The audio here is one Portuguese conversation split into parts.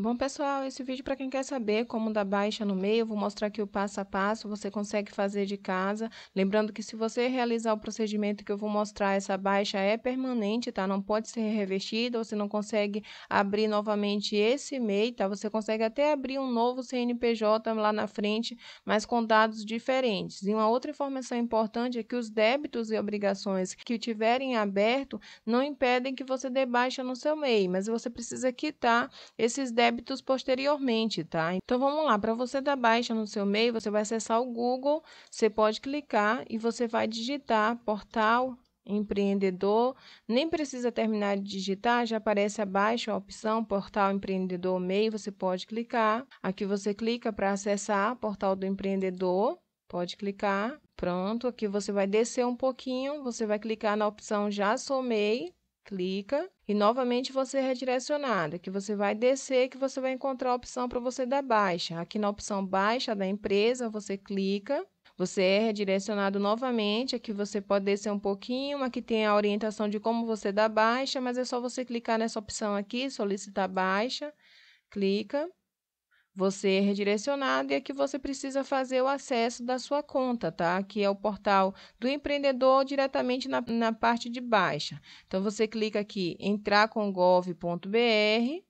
Bom, pessoal, esse vídeo é para quem quer saber como dar baixa no meio, eu vou mostrar aqui o passo a passo, você consegue fazer de casa. Lembrando que se você realizar o procedimento que eu vou mostrar, essa baixa é permanente, tá? Não pode ser revestida, você não consegue abrir novamente esse MEI, tá? Você consegue até abrir um novo CNPJ lá na frente, mas com dados diferentes. E uma outra informação importante é que os débitos e obrigações que tiverem aberto não impedem que você dê baixa no seu MEI, mas você precisa quitar esses débitos débitos posteriormente, tá? Então vamos lá, para você dar baixa no seu e-mail, você vai acessar o Google, você pode clicar e você vai digitar portal empreendedor, nem precisa terminar de digitar, já aparece abaixo a opção Portal Empreendedor MEI, você pode clicar. Aqui você clica para acessar Portal do Empreendedor, pode clicar. Pronto, aqui você vai descer um pouquinho, você vai clicar na opção Já Sou MEI, clica e novamente você é redirecionado, que você vai descer, que você vai encontrar a opção para você dar baixa. Aqui na opção baixa da empresa, você clica, você é redirecionado novamente, aqui você pode descer um pouquinho, aqui tem a orientação de como você dá baixa, mas é só você clicar nessa opção aqui, solicitar baixa, clica você é redirecionado e aqui você precisa fazer o acesso da sua conta, tá? Que é o portal do empreendedor diretamente na, na parte de baixa. Então você clica aqui entrar com gov.br.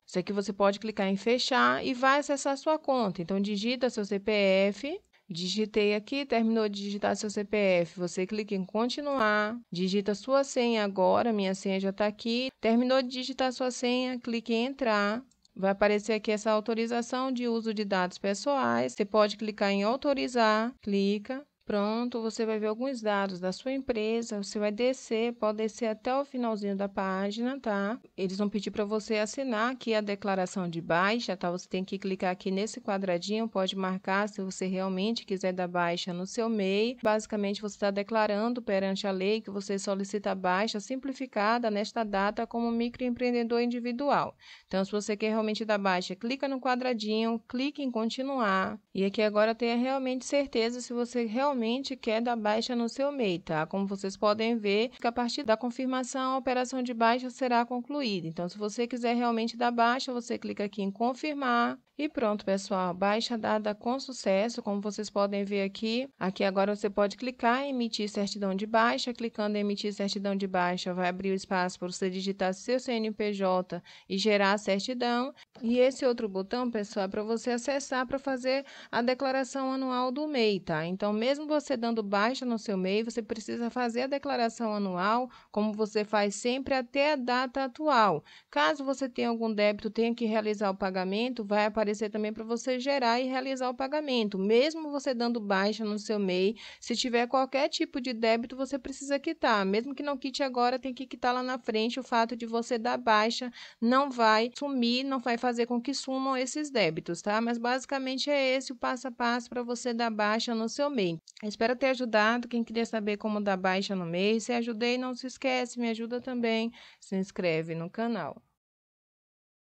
Isso aqui você pode clicar em fechar e vai acessar a sua conta. Então digita seu CPF, Digitei aqui, terminou de digitar seu CPF, você clica em continuar, digita sua senha agora, minha senha já está aqui. Terminou de digitar sua senha, clique em entrar. Vai aparecer aqui essa autorização de uso de dados pessoais. Você pode clicar em autorizar, clica. Pronto, você vai ver alguns dados da sua empresa, você vai descer, pode descer até o finalzinho da página, tá? Eles vão pedir para você assinar aqui a declaração de baixa, tá? Você tem que clicar aqui nesse quadradinho, pode marcar se você realmente quiser dar baixa no seu MEI. Basicamente, você está declarando perante a lei que você solicita baixa simplificada nesta data como microempreendedor individual. Então, se você quer realmente dar baixa, clica no quadradinho, clique em continuar. E aqui agora tenha realmente certeza se você realmente quer queda baixa no seu MEI, tá? Como vocês podem ver, que a partir da confirmação, a operação de baixa será concluída. Então, se você quiser realmente dar baixa, você clica aqui em confirmar. E pronto, pessoal, baixa dada com sucesso, como vocês podem ver aqui. Aqui agora você pode clicar em emitir certidão de baixa. Clicando em emitir certidão de baixa, vai abrir o espaço para você digitar seu CNPJ e gerar a certidão. E esse outro botão, pessoal, é para você acessar para fazer a declaração anual do MEI, tá? Então, mesmo você dando baixa no seu MEI, você precisa fazer a declaração anual, como você faz sempre até a data atual. Caso você tenha algum débito, tenha que realizar o pagamento, vai aparecer também para você gerar e realizar o pagamento. Mesmo você dando baixa no seu MEI, se tiver qualquer tipo de débito, você precisa quitar. Mesmo que não quite agora, tem que quitar lá na frente. O fato de você dar baixa não vai sumir, não vai fazer com que sumam esses débitos, tá? Mas basicamente é esse o passo a passo para você dar baixa no seu MEI espero ter ajudado. Quem queria saber como dar baixa no mês, se ajudei, não se esquece, me ajuda também. Se inscreve no canal.